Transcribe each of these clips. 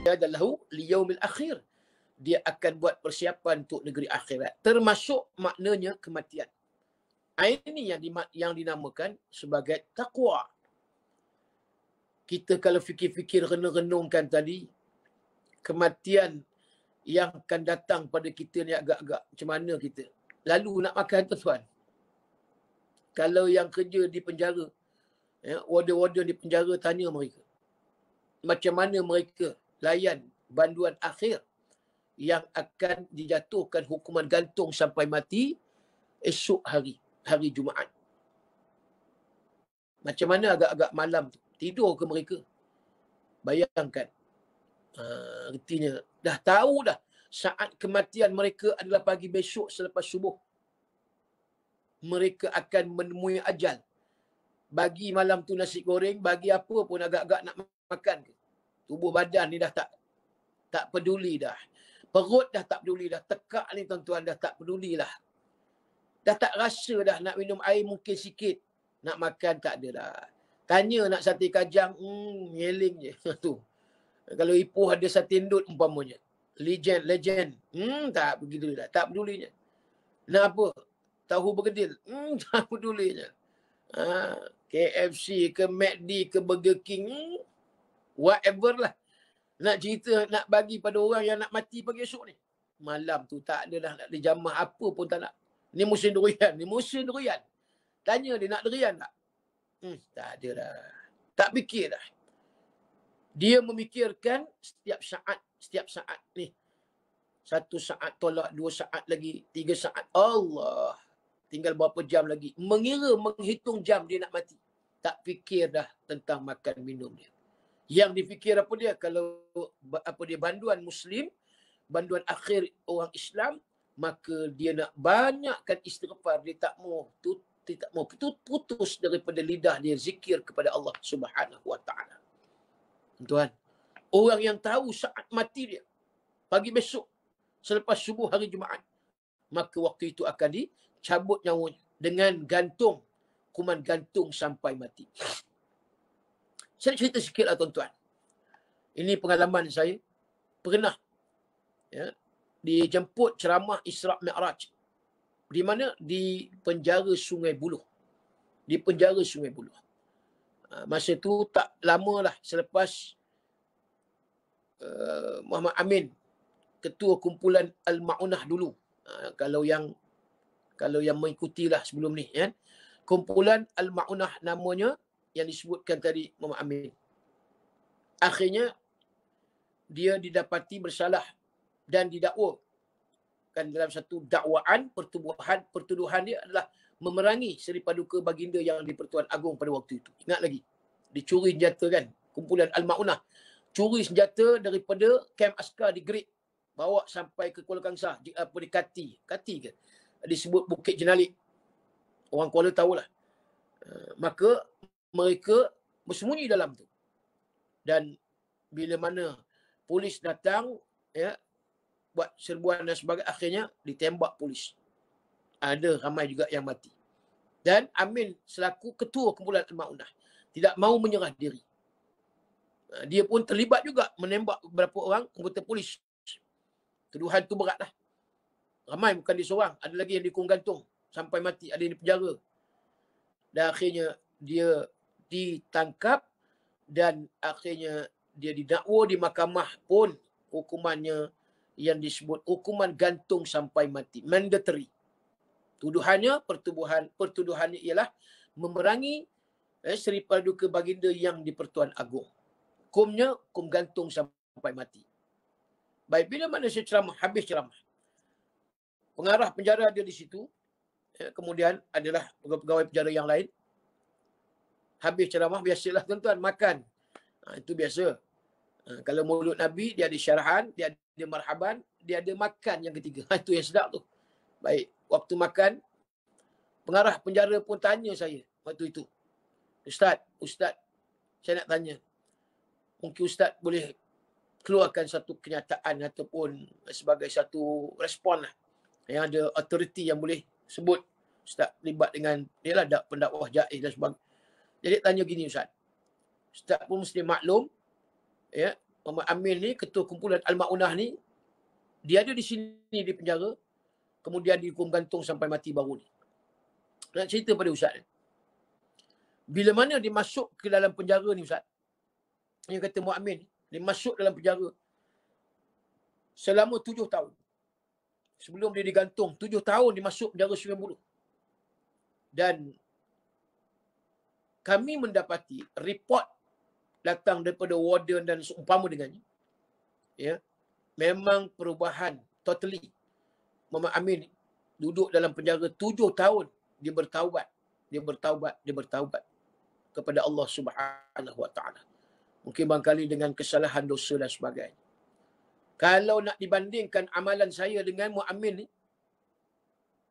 Dia adalah liyaum akhir dia akan buat persiapan untuk negeri akhirat termasuk maknanya kematian ini yang di, yang dinamakan sebagai takwa kita kalau fikir-fikir renung-renungkan tadi kematian yang akan datang pada kita ni agak-agak macam mana kita lalu nak makan tu tuan kalau yang kerja di penjara ya warden-warden di penjara tanya mereka macam mana mereka layan banduan akhir yang akan dijatuhkan hukuman gantung sampai mati esok hari, hari Jumaat. Macam mana agak-agak malam tu? Tidur ke mereka? Bayangkan. Artinya, ah, dah tahu dah saat kematian mereka adalah pagi besok selepas subuh. Mereka akan menemui ajal. Bagi malam tu nasi goreng, bagi apa pun agak-agak nak makan ke tubuh badan ni dah tak tak peduli dah. Perut dah tak peduli dah. Tekak ni tuan-tuan dah tak peduli lah. Dah tak rasa dah nak minum air mungkin sikit. Nak makan tak ada dah. Tanya nak sate kajang, hmm, ngeling je. tu. Kalau Ipoh ada sate ndut umpamanya. Legend, legend. Hmm, tak begitu dah. Tak pedulinya. Nak apa? Tahu bergedil. Hmm, tak pedulinya. Ha, KFC ke McD ke Burger King, hmm, whatever lah nak cerita nak bagi pada orang yang nak mati pagi esok ni malam tu tak ada lah nak ada jamaah apa pun tak nak ni musim durian ni musim durian tanya dia nak durian tak hmm, tak ada lah tak fikir lah dia memikirkan setiap saat setiap saat ni satu saat tolak dua saat lagi tiga saat Allah tinggal berapa jam lagi mengira menghitung jam dia nak mati tak fikir dah tentang makan minum dia yang difikir apa dia kalau apa dia banduan muslim banduan akhir orang Islam maka dia nak banyakkan istighfar dia tak mau tu dia tak mau putus daripada lidah dia zikir kepada Allah Subhanahu Wa Taala tuan orang yang tahu saat mati dia pagi besok selepas subuh hari Jumaat maka waktu itu akan dicabut nyawanya dengan gantung kuman gantung sampai mati saya nak cerita sikitlah tuan-tuan. Ini pengalaman saya pernah ya, dijemput ceramah Isra Mi'raj di mana di penjara Sungai Buloh. Di penjara Sungai Buloh. Ha, masa tu tak lama lah selepas uh, Muhammad Amin ketua kumpulan Al-Ma'unah dulu. Uh, kalau yang kalau yang mengikutilah sebelum ni. Ya. Kumpulan Al-Ma'unah namanya yang disebutkan tadi Muhammad Amin. Akhirnya dia didapati bersalah dan didakwa. Kan dalam satu dakwaan pertubuhan pertuduhan dia adalah memerangi Seri Paduka Baginda yang di Pertuan Agong pada waktu itu. Ingat lagi. Dicuri senjata kan kumpulan Al-Ma'unah. Curi senjata daripada kamp askar di Great bawa sampai ke Kuala Kangsar di apa di Kati. Kati ke? Disebut Bukit Jenalik. Orang Kuala tahulah. Uh, maka mereka bersembunyi dalam tu. Dan bila mana polis datang ya buat serbuan dan sebagainya akhirnya ditembak polis. Ada ramai juga yang mati. Dan Amin selaku ketua kumpulan Al-Ma'unah tidak mahu menyerah diri. Eh, dia pun terlibat juga menembak beberapa orang anggota polis. Tuduhan tu beratlah. Ramai bukan dia seorang. Ada lagi yang dikurung gantung sampai mati. Ada yang dipenjara. Dan akhirnya dia ditangkap dan akhirnya dia didakwa di mahkamah pun hukumannya yang disebut hukuman gantung sampai mati mandatory tuduhannya pertubuhan pertuduhannya ialah memerangi eh, Sri Paduka Baginda yang di Pertuan Agong hukumnya hukum gantung sampai mati baik bila manusia ceramah habis ceramah pengarah penjara dia di situ eh, kemudian adalah pegawai penjara yang lain habis ceramah biasalah tuan-tuan makan. Ha, itu biasa. Ha, kalau mulut Nabi dia ada syarahan, dia ada marhaban, dia ada makan yang ketiga. Ha, itu yang sedap tu. Baik, waktu makan pengarah penjara pun tanya saya waktu itu. Ustaz, ustaz saya nak tanya. Mungkin ustaz boleh keluarkan satu kenyataan ataupun sebagai satu respon lah. Yang ada authority yang boleh sebut. Ustaz terlibat dengan, dia lah dak pendakwah jaiz dan sebagainya. Jadi tanya gini Ustaz. Ustaz pun mesti maklum. Ya, Muhammad Amin ni, ketua kumpulan Al-Ma'unah ni. Dia ada di sini di penjara. Kemudian dihukum gantung sampai mati baru ni. Nak cerita pada Ustaz ni. Bila mana dia masuk ke dalam penjara ni Ustaz. Yang kata Muhammad Amin. Dia masuk dalam penjara. Selama tujuh tahun. Sebelum dia digantung. Tujuh tahun dia masuk penjara sembilan puluh. Dan kami mendapati report datang daripada warden dan seumpama dengannya ya memang perubahan totally Muhammad Amin duduk dalam penjara tujuh tahun dia bertaubat dia bertaubat dia bertaubat kepada Allah Subhanahu Wa Taala mungkin bangkali dengan kesalahan dosa dan sebagainya kalau nak dibandingkan amalan saya dengan Muhammad ni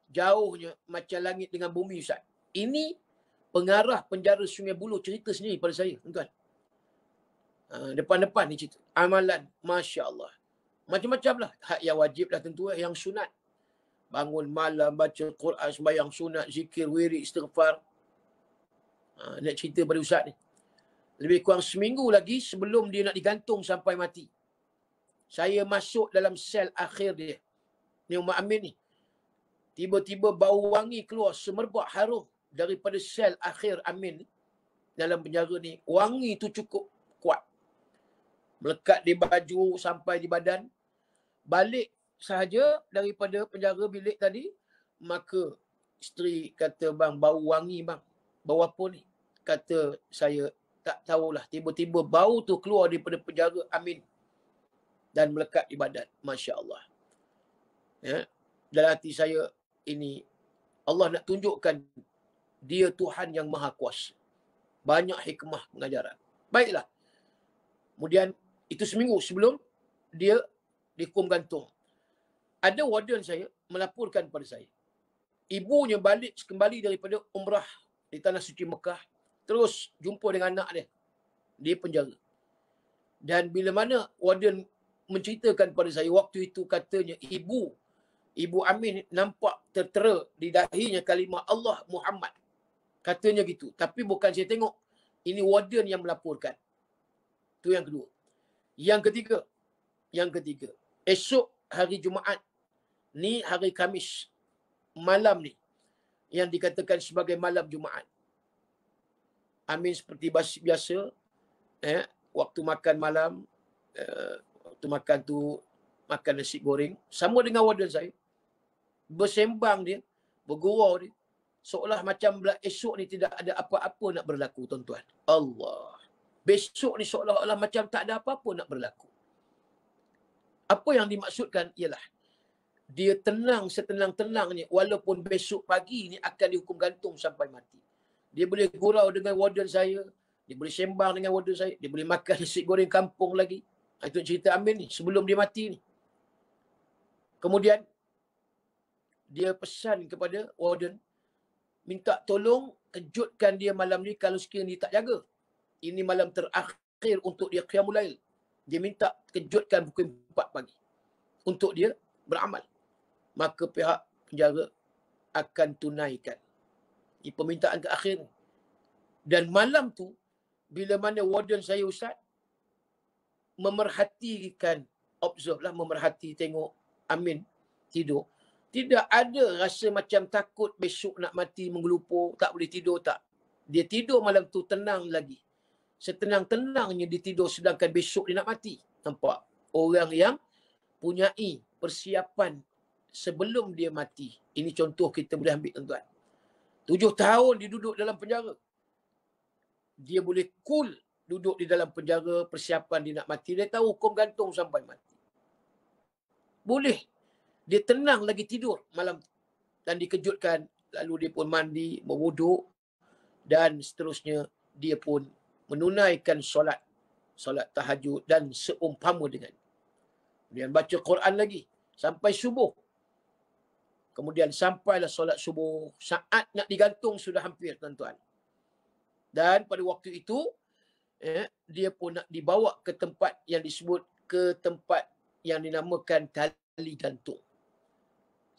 jauhnya macam langit dengan bumi Ustaz ini pengarah penjara Sungai Buloh cerita sendiri pada saya, tuan. Uh, ah, depan-depan ni cerita. Amalan, Masya Allah. Macam-macam lah. Hak yang wajib lah tentu yang sunat. Bangun malam, baca Quran, sembahyang sunat, zikir, wirid, istighfar. Ah, nak cerita pada Ustaz ni. Lebih kurang seminggu lagi sebelum dia nak digantung sampai mati. Saya masuk dalam sel akhir dia. Ni Umar Amin ni. Tiba-tiba bau wangi keluar, semerbak harum daripada sel akhir Amin dalam penjara ni, wangi tu cukup kuat. Melekat di baju sampai di badan. Balik sahaja daripada penjara bilik tadi, maka isteri kata, bang, bau wangi bang. Bau apa ni? Kata saya, tak tahulah. Tiba-tiba bau tu keluar daripada penjara Amin. Dan melekat di badan. Masya Allah. Ya? Dalam hati saya, ini Allah nak tunjukkan dia Tuhan yang maha kuasa. Banyak hikmah pengajaran. Baiklah. Kemudian itu seminggu sebelum dia dihukum gantung. Ada warden saya melaporkan kepada saya. Ibunya balik kembali daripada umrah di tanah suci Mekah. Terus jumpa dengan anak dia. Di penjara. Dan bila mana warden menceritakan kepada saya waktu itu katanya ibu. Ibu Amin nampak tertera di dahinya kalimah Allah Muhammad. Katanya gitu. Tapi bukan saya tengok. Ini warden yang melaporkan. Itu yang kedua. Yang ketiga. Yang ketiga. Esok hari Jumaat. Ni hari Kamis. Malam ni. Yang dikatakan sebagai malam Jumaat. Amin seperti biasa. Eh, waktu makan malam. Eh, waktu makan tu. Makan nasi goreng. Sama dengan warden saya. Bersembang dia. Bergurau dia seolah macam esok ni tidak ada apa-apa nak berlaku tuan-tuan. Allah. Besok ni seolah-olah macam tak ada apa-apa nak berlaku. Apa yang dimaksudkan ialah dia tenang setenang-tenangnya walaupun besok pagi ni akan dihukum gantung sampai mati. Dia boleh gurau dengan warden saya, dia boleh sembang dengan warden saya, dia boleh makan nasi goreng kampung lagi. Ha, itu cerita Amin ni sebelum dia mati ni. Kemudian dia pesan kepada warden minta tolong kejutkan dia malam ni kalau sekiranya dia tak jaga. Ini malam terakhir untuk dia qiyamul lail. Dia minta kejutkan pukul 4 pagi untuk dia beramal. Maka pihak penjara akan tunaikan. Ini permintaan terakhir. Dan malam tu, bila mana warden saya Ustaz, memerhatikan, observe lah, memerhati tengok Amin tidur tidak ada rasa macam takut besok nak mati menggelupur, tak boleh tidur tak. Dia tidur malam tu tenang lagi. Setenang-tenangnya dia tidur sedangkan besok dia nak mati. Nampak? Orang yang punyai persiapan sebelum dia mati. Ini contoh kita boleh ambil tuan-tuan. Tujuh tahun dia duduk dalam penjara. Dia boleh cool duduk di dalam penjara persiapan dia nak mati. Dia tahu hukum gantung sampai mati. Boleh dia tenang lagi tidur malam dan dikejutkan lalu dia pun mandi berwuduk dan seterusnya dia pun menunaikan solat solat tahajud dan seumpama dengan kemudian baca Quran lagi sampai subuh kemudian sampailah solat subuh saat nak digantung sudah hampir tuan-tuan dan pada waktu itu eh, dia pun nak dibawa ke tempat yang disebut ke tempat yang dinamakan tali gantung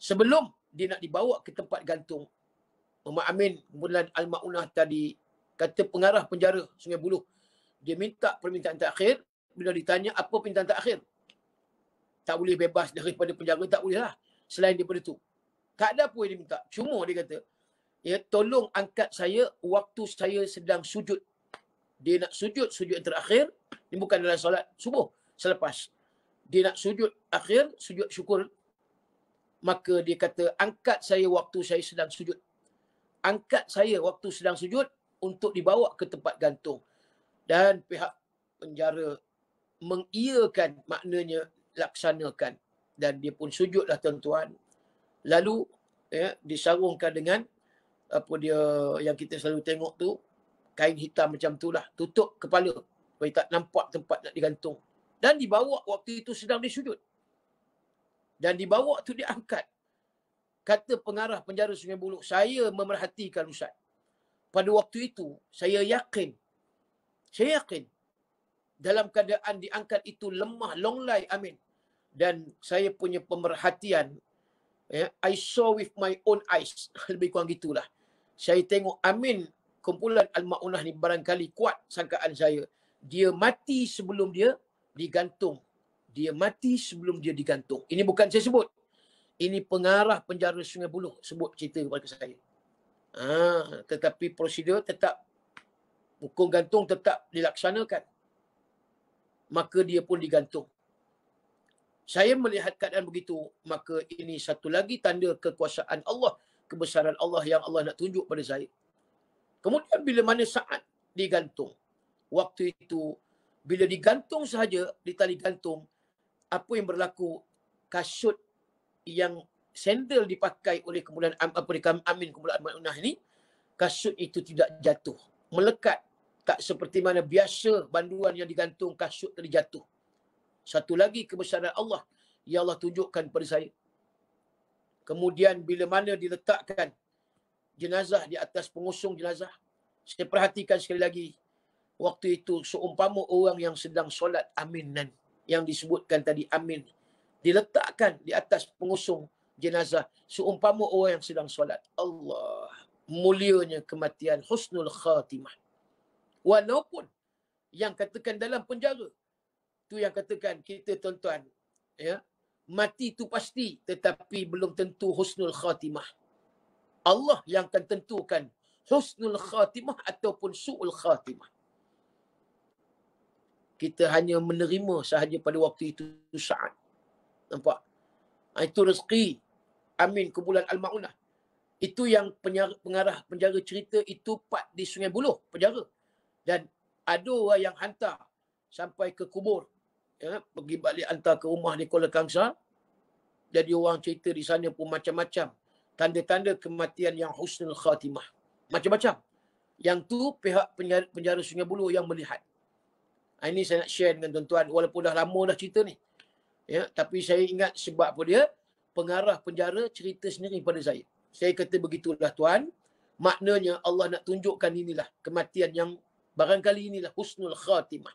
sebelum dia nak dibawa ke tempat gantung Umar Amin bulan Al-Ma'unah tadi kata pengarah penjara Sungai Buloh dia minta permintaan terakhir bila ditanya apa permintaan terakhir tak boleh bebas daripada penjara tak boleh lah selain daripada itu tak ada apa yang dia minta cuma dia kata ya tolong angkat saya waktu saya sedang sujud dia nak sujud sujud yang terakhir ini bukan dalam solat subuh selepas dia nak sujud akhir sujud syukur maka dia kata angkat saya waktu saya sedang sujud angkat saya waktu sedang sujud untuk dibawa ke tempat gantung dan pihak penjara mengiyakan maknanya laksanakan dan dia pun sujudlah tuan-tuan lalu ya disarungkan dengan apa dia yang kita selalu tengok tu kain hitam macam tu lah tutup kepala supaya tak nampak tempat nak digantung dan dibawa waktu itu sedang disujud dan dibawa tu diangkat. Kata pengarah penjara Sungai Buloh, saya memerhatikan Ustaz. Pada waktu itu, saya yakin. Saya yakin. Dalam keadaan diangkat itu lemah, longlai, amin. Dan saya punya pemerhatian, ya, I saw with my own eyes. Lebih kurang gitulah. Saya tengok, amin, kumpulan Al-Ma'unah ni barangkali kuat sangkaan saya. Dia mati sebelum dia digantung dia mati sebelum dia digantung. Ini bukan saya sebut. Ini pengarah penjara Sungai Buloh sebut cerita kepada saya. Ha, tetapi prosedur tetap hukum gantung tetap dilaksanakan. Maka dia pun digantung. Saya melihat keadaan begitu, maka ini satu lagi tanda kekuasaan Allah, kebesaran Allah yang Allah nak tunjuk pada saya. Kemudian bila mana saat digantung, waktu itu bila digantung sahaja di tali gantung apa yang berlaku kasut yang sandal dipakai oleh kemudian apa dikam amin kemudian maunah ini kasut itu tidak jatuh melekat tak seperti mana biasa banduan yang digantung kasut tadi jatuh satu lagi kebesaran Allah yang Allah tunjukkan pada saya kemudian bila mana diletakkan jenazah di atas pengusung jenazah saya perhatikan sekali lagi waktu itu seumpama orang yang sedang solat aminan yang disebutkan tadi amin diletakkan di atas pengusung jenazah seumpama orang yang sedang solat Allah mulianya kematian husnul khatimah walaupun yang katakan dalam penjara tu yang katakan kita tuan-tuan ya mati tu pasti tetapi belum tentu husnul khatimah Allah yang akan tentukan husnul khatimah ataupun suul khatimah kita hanya menerima sahaja pada waktu itu saat. Nampak? Ah, itu rezeki. Amin. Kebulan Al-Ma'unah. Itu yang penyara, pengarah penjara cerita itu part di Sungai Buloh penjara. Dan ada orang yang hantar sampai ke kubur. Ya, pergi balik hantar ke rumah di Kuala Kangsa. Jadi orang cerita di sana pun macam-macam. Tanda-tanda kematian yang husnul khatimah. Macam-macam. Yang tu pihak penjara, penjara Sungai Buloh yang melihat. Ah, ini saya nak share dengan tuan-tuan walaupun dah lama dah cerita ni. Ya, tapi saya ingat sebab apa dia? Pengarah penjara cerita sendiri pada saya. Saya kata begitulah tuan, maknanya Allah nak tunjukkan inilah kematian yang barangkali inilah husnul khatimah.